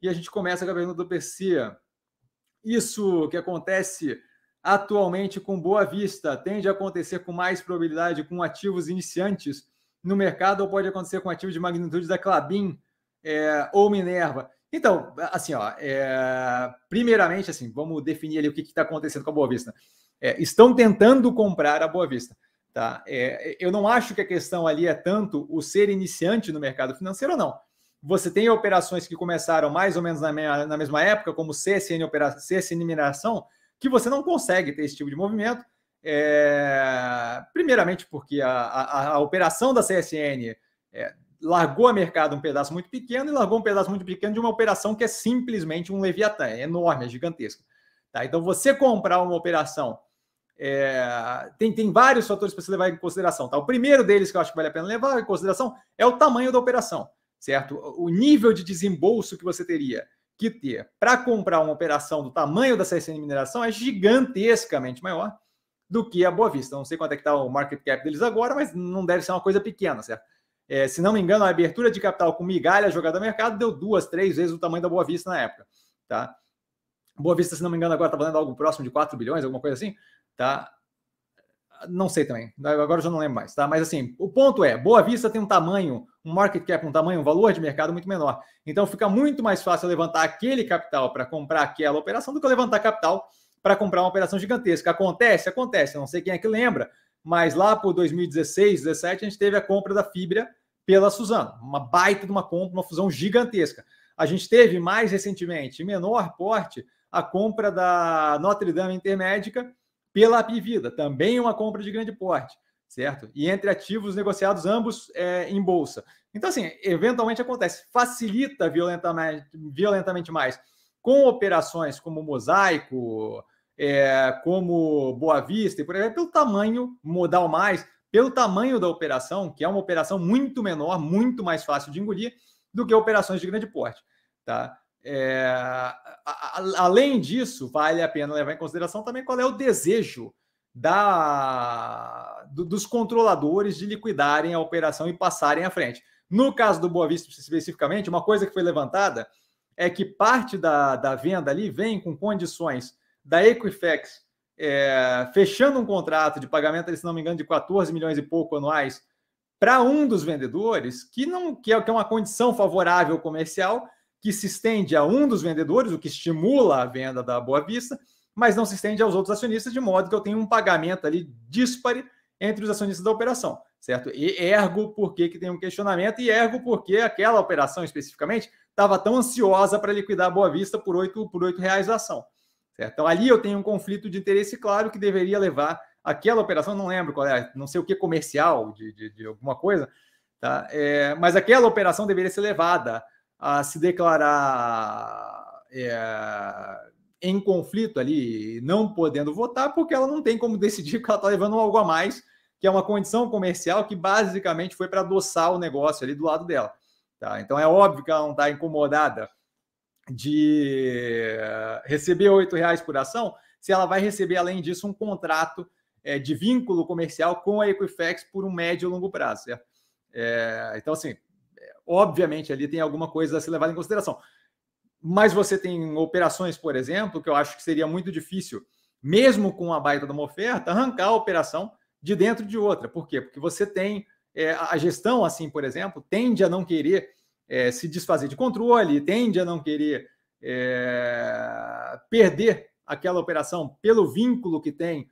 E a gente começa com a pergunta do Persia. Isso que acontece atualmente com Boa Vista tende a acontecer com mais probabilidade com ativos iniciantes no mercado ou pode acontecer com ativos de magnitude da Clabin é, ou Minerva? Então, assim, ó, é, primeiramente, assim, vamos definir ali o que está acontecendo com a Boa Vista. É, estão tentando comprar a Boa Vista. Tá? É, eu não acho que a questão ali é tanto o ser iniciante no mercado financeiro ou não. Você tem operações que começaram mais ou menos na, mesma, na mesma época, como CSN, CSN mineração, que você não consegue ter esse tipo de movimento. É... Primeiramente, porque a, a, a, operação da CSN é, largou a mercado um pedaço muito pequeno e largou um pedaço muito pequeno de uma operação que é simplesmente um Leviatã, é enorme, é gigantesca. Tá? Então, você comprar uma operação. É, tem, tem vários fatores para você levar em consideração. Tá? O primeiro deles que eu acho que vale a pena levar em consideração é o tamanho da operação certo? O nível de desembolso que você teria que ter para comprar uma operação do tamanho da CSN Mineração é gigantescamente maior do que a Boa Vista. Não sei quanto é que está o market cap deles agora, mas não deve ser uma coisa pequena, certo? É, se não me engano, a abertura de capital com migalha jogada no mercado deu duas, três vezes o tamanho da Boa Vista na época, tá? Boa Vista, se não me engano, agora está valendo algo próximo de 4 bilhões, alguma coisa assim, tá? Não sei também, agora eu já não lembro mais, tá? Mas assim, o ponto é, Boa Vista tem um tamanho um market cap, um tamanho, um valor de mercado muito menor. Então fica muito mais fácil levantar aquele capital para comprar aquela operação do que levantar capital para comprar uma operação gigantesca. Acontece, acontece, não sei quem é que lembra, mas lá por 2016, 2017, a gente teve a compra da Fibra pela Suzano, uma baita de uma compra, uma fusão gigantesca. A gente teve mais recentemente, menor porte, a compra da Notre Dame Intermédica pela Apivida, também uma compra de grande porte certo? E entre ativos negociados ambos é, em bolsa. Então, assim, eventualmente acontece, facilita violentamente, violentamente mais com operações como Mosaico, é, como Boa Vista e por aí, pelo tamanho modal mais, pelo tamanho da operação, que é uma operação muito menor, muito mais fácil de engolir do que operações de grande porte, tá? É, a, a, além disso, vale a pena levar em consideração também qual é o desejo da, do, dos controladores de liquidarem a operação e passarem à frente. No caso do Boa Vista, especificamente, uma coisa que foi levantada é que parte da, da venda ali vem com condições da Equifax é, fechando um contrato de pagamento, se não me engano, de 14 milhões e pouco anuais para um dos vendedores, que não que é, que é uma condição favorável comercial, que se estende a um dos vendedores, o que estimula a venda da Boa Vista, mas não se estende aos outros acionistas, de modo que eu tenho um pagamento ali dispare entre os acionistas da operação, certo? E ergo por que tem um questionamento e ergo porque aquela operação especificamente estava tão ansiosa para liquidar a Boa Vista por R$ por reais a ação, certo? Então ali eu tenho um conflito de interesse claro que deveria levar aquela operação, não lembro qual é, não sei o que comercial de, de, de alguma coisa, tá? É, mas aquela operação deveria ser levada a se declarar é, em conflito ali, não podendo votar, porque ela não tem como decidir que ela está levando algo a mais, que é uma condição comercial que basicamente foi para adoçar o negócio ali do lado dela. Tá? Então é óbvio que ela não está incomodada de receber R$ reais por ação, se ela vai receber, além disso, um contrato é, de vínculo comercial com a Equifax por um médio e longo prazo. É, então, assim, obviamente ali tem alguma coisa a ser levada em consideração mas você tem operações, por exemplo, que eu acho que seria muito difícil, mesmo com a baita de uma oferta, arrancar a operação de dentro de outra. Por quê? Porque você tem é, a gestão, assim, por exemplo, tende a não querer é, se desfazer de controle, tende a não querer é, perder aquela operação pelo vínculo que tem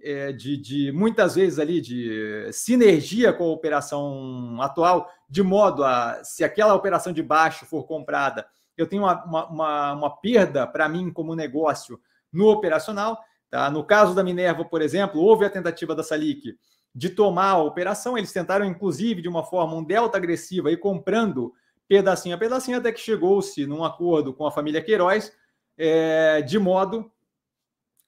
é, de, de, muitas vezes ali de sinergia com a operação atual, de modo a se aquela operação de baixo for comprada, eu tenho uma, uma, uma, uma perda para mim como negócio no operacional. Tá? No caso da Minerva, por exemplo, houve a tentativa da Salic de tomar a operação. Eles tentaram, inclusive, de uma forma, um delta agressiva e comprando pedacinho a pedacinho, até que chegou-se num acordo com a família Queiroz, é, de modo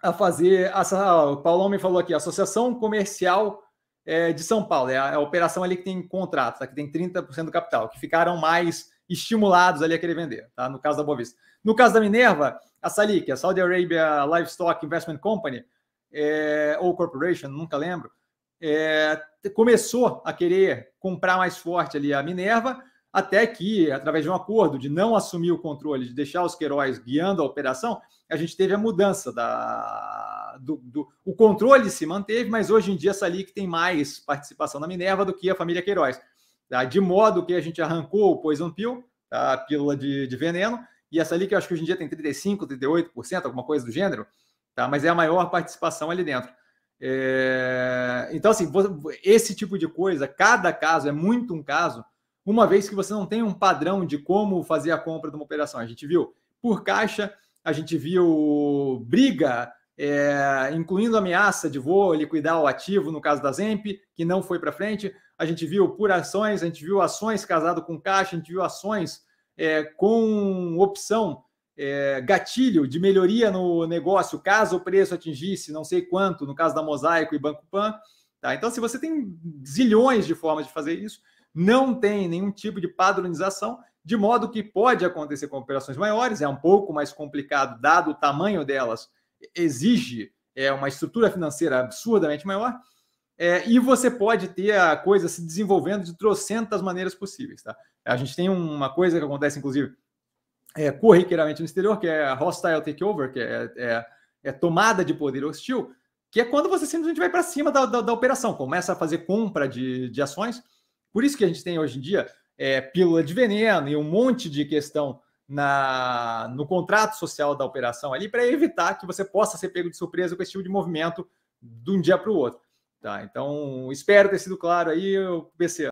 a fazer. essa o Paulo me falou aqui, a Associação Comercial é, de São Paulo, é a, é a, operação ali que tem contrato, tá? que tem 30% do capital, que ficaram mais estimulados ali a querer vender, tá? No caso da Boa Vista. No caso da Minerva, a Salik, a Saudi Arabia Livestock Investment Company, é, ou Corporation, nunca lembro, é, começou a querer comprar mais forte ali a Minerva, até que, através de um acordo de não assumir o controle, de deixar os Queiroz guiando a operação, a gente teve a mudança da, do, do, o controle se manteve, mas hoje em dia a Salik tem mais participação na Minerva do que a família Queiroz. Tá? De modo que a gente arrancou o Poison Pill, tá? a pílula de, de veneno, e essa ali que eu acho que hoje em dia tem 35%, 38%, alguma coisa do gênero, tá? mas é a maior participação ali dentro. É... Então, assim, esse tipo de coisa, cada caso é muito um caso, uma vez que você não tem um padrão de como fazer a compra de uma operação. A gente viu por caixa, a gente viu briga é, incluindo ameaça de voo, liquidar o ativo, no caso da Zemp, que não foi para frente. A gente viu por ações, a gente viu ações casado com caixa, a gente viu ações é, com opção, é, gatilho de melhoria no negócio, caso o preço atingisse não sei quanto, no caso da Mosaico e Banco Pan. Tá? Então, se você tem zilhões de formas de fazer isso, não tem nenhum tipo de padronização, de modo que pode acontecer com operações maiores, é um pouco mais complicado dado o tamanho delas exige é, uma estrutura financeira absurdamente maior. É, e você pode ter a coisa se desenvolvendo de trocentas maneiras possíveis. Tá? A gente tem uma coisa que acontece, inclusive, é, corriqueiramente no exterior, que é a hostile takeover, que é, é, é tomada de poder hostil, que é quando você simplesmente vai para cima da, da, da, operação, começa a fazer compra de, de ações. Por isso que a gente tem hoje em dia é, pílula de veneno e um monte de questão na, no contrato social da operação ali para evitar que você possa ser pego de surpresa com esse tipo de movimento de um dia para o outro. Tá, então, espero ter sido claro aí, PC.